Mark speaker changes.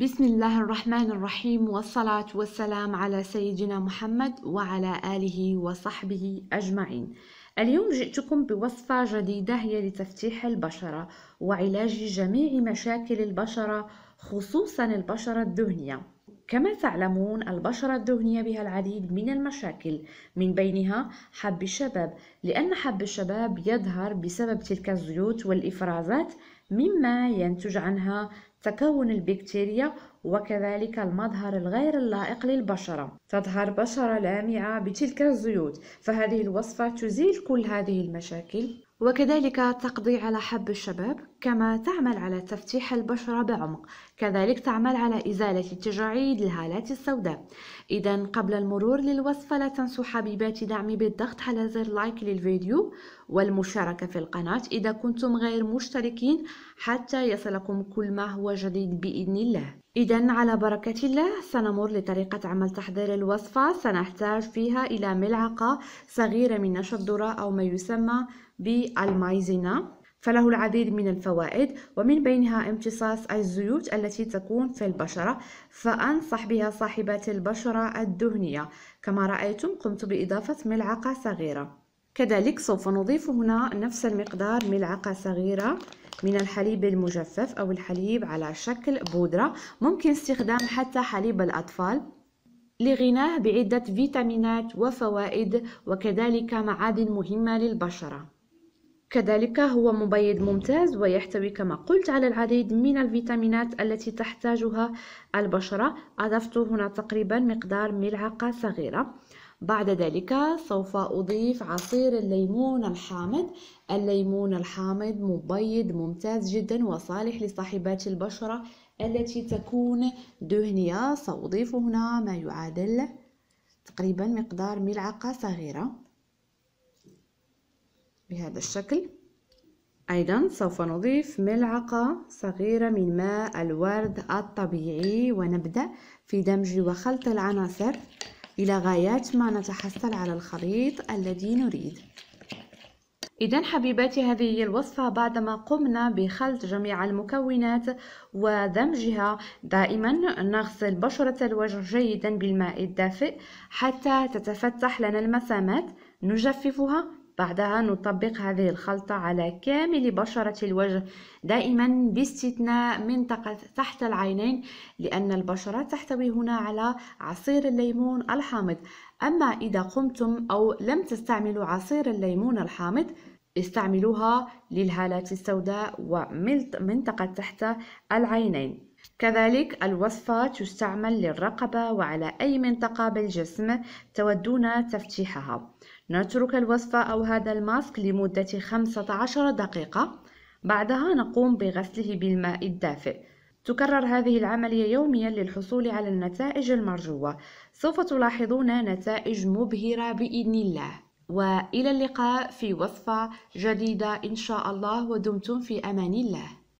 Speaker 1: بسم الله الرحمن الرحيم والصلاة والسلام على سيدنا محمد وعلى آله وصحبه أجمعين اليوم جئتكم بوصفة جديدة هي لتفتيح البشرة وعلاج جميع مشاكل البشرة خصوصا البشرة الدهنية كما تعلمون البشرة الدهنية بها العديد من المشاكل من بينها حب الشباب لأن حب الشباب يظهر بسبب تلك الزيوت والإفرازات مما ينتج عنها تكون البكتيريا وكذلك المظهر الغير اللائق للبشرة تظهر بشرة لامعة بتلك الزيوت فهذه الوصفة تزيل كل هذه المشاكل وكذلك تقضي على حب الشباب كما تعمل على تفتيح البشرة بعمق كذلك تعمل على إزالة التجاعيد الهالات السوداء إذا قبل المرور للوصفة لا تنسوا حبيباتي دعمي بالضغط على زر لايك للفيديو والمشاركة في القناة إذا كنتم غير مشتركين حتى يصلكم كل ما هو جديد بإذن الله إذا على بركة الله سنمر لطريقة عمل تحضير الوصفة سنحتاج فيها إلى ملعقة صغيرة من نشا الذره أو ما يسمى بالمايزينا فله العديد من الفوائد ومن بينها امتصاص الزيوت التي تكون في البشرة فأنصح بها صاحبات البشرة الدهنية كما رأيتم قمت بإضافة ملعقة صغيرة كذلك سوف نضيف هنا نفس المقدار ملعقة صغيرة من الحليب المجفف أو الحليب على شكل بودرة ممكن استخدام حتى حليب الأطفال لغناه بعدة فيتامينات وفوائد وكذلك معادن مهمة للبشرة كذلك هو مبيض ممتاز ويحتوي كما قلت على العديد من الفيتامينات التي تحتاجها البشرة أضفت هنا تقريبا مقدار ملعقة صغيرة بعد ذلك سوف أضيف عصير الليمون الحامض الليمون الحامض مبيض ممتاز جدا وصالح لصاحبات البشرة التي تكون دهنية سأضيف هنا ما يعادل تقريبا مقدار ملعقة صغيرة بهذا الشكل أيضا سوف نضيف ملعقة صغيرة من ماء الورد الطبيعي ونبدأ في دمج وخلط العناصر إلى غاية ما نتحصل على الخليط الذي نريد إذا حبيباتي هذه هي الوصفة بعدما قمنا بخلط جميع المكونات ودمجها دائما نغسل بشرة الوجه جيدا بالماء الدافئ حتى تتفتح لنا المسامات نجففها بعدها نطبق هذه الخلطة على كامل بشرة الوجه دائما باستثناء منطقة تحت العينين لأن البشرة تحتوي هنا على عصير الليمون الحامض أما إذا قمتم أو لم تستعملوا عصير الليمون الحامض استعملوها للهالات السوداء ومنطقة تحت العينين كذلك الوصفة تستعمل للرقبة وعلى أي منطقة بالجسم تودون تفتيحها نترك الوصفة أو هذا الماسك لمدة 15 دقيقة بعدها نقوم بغسله بالماء الدافئ تكرر هذه العملية يوميا للحصول على النتائج المرجوة سوف تلاحظون نتائج مبهرة بإذن الله وإلى اللقاء في وصفة جديدة إن شاء الله ودمتم في أمان الله